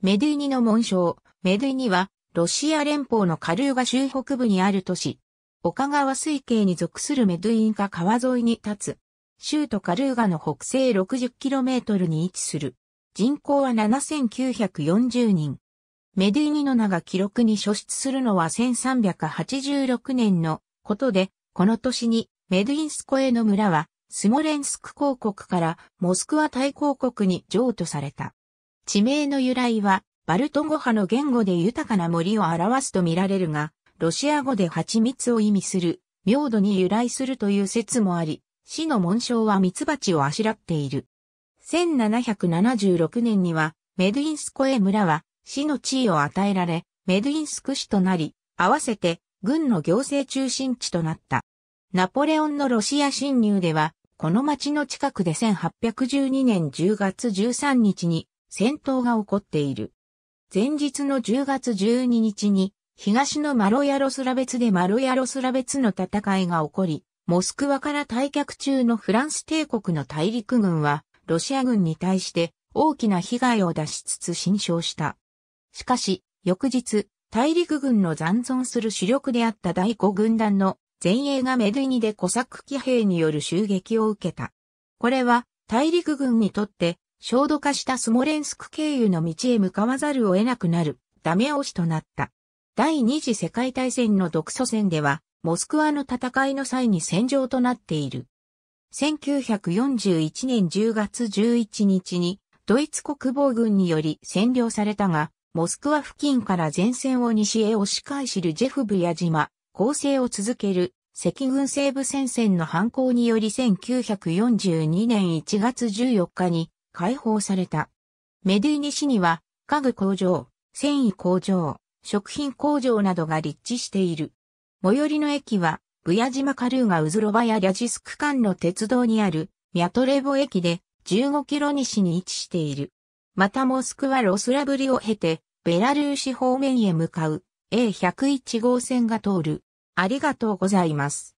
メデゥーニの紋章、メデゥーニは、ロシア連邦のカルーガ州北部にある都市。岡川水系に属するメドゥインカ川沿いに立つ。州都カルーガの北西 60km に位置する。人口は7940人。メデゥーニの名が記録に所出するのは1386年のことで、この年にメドゥインスコエの村は、スモレンスク公国からモスクワ大公国に譲渡された。地名の由来は、バルト語派の言語で豊かな森を表すと見られるが、ロシア語で蜂蜜を意味する、明度に由来するという説もあり、市の紋章は蜜蜂をあしらっている。1776年には、メドゥインスコエ村は、市の地位を与えられ、メドゥインスク市となり、合わせて、軍の行政中心地となった。ナポレオンのロシア侵入では、この町の近くで1812年10月13日に戦闘が起こっている。前日の10月12日に、東のマロヤロスラ別でマロヤロスラ別の戦いが起こり、モスクワから退却中のフランス帝国の大陸軍は、ロシア軍に対して大きな被害を出しつつ侵傷した。しかし、翌日、大陸軍の残存する主力であった第5軍団の前衛がメディニでコサック騎兵による襲撃を受けた。これは大陸軍にとって焦土化したスモレンスク経由の道へ向かわざるを得なくなる、ダメ押しとなった。第二次世界大戦の独ソ戦では、モスクワの戦いの際に戦場となっている。1941年10月11日に、ドイツ国防軍により占領されたが、モスクワ付近から前線を西へ押し返しるジェフブヤ島、攻勢を続ける赤軍西部戦線の反抗により1942年1月14日に解放された。メディーニ市には家具工場、繊維工場、食品工場などが立地している。最寄りの駅は、ブヤジマカルーガウズロバやリャジスク間の鉄道にあるミャトレボ駅で15キロ西に位置している。またモスクはロスラブリを経て、ベラルーシ方面へ向かう A101 号線が通る。ありがとうございます。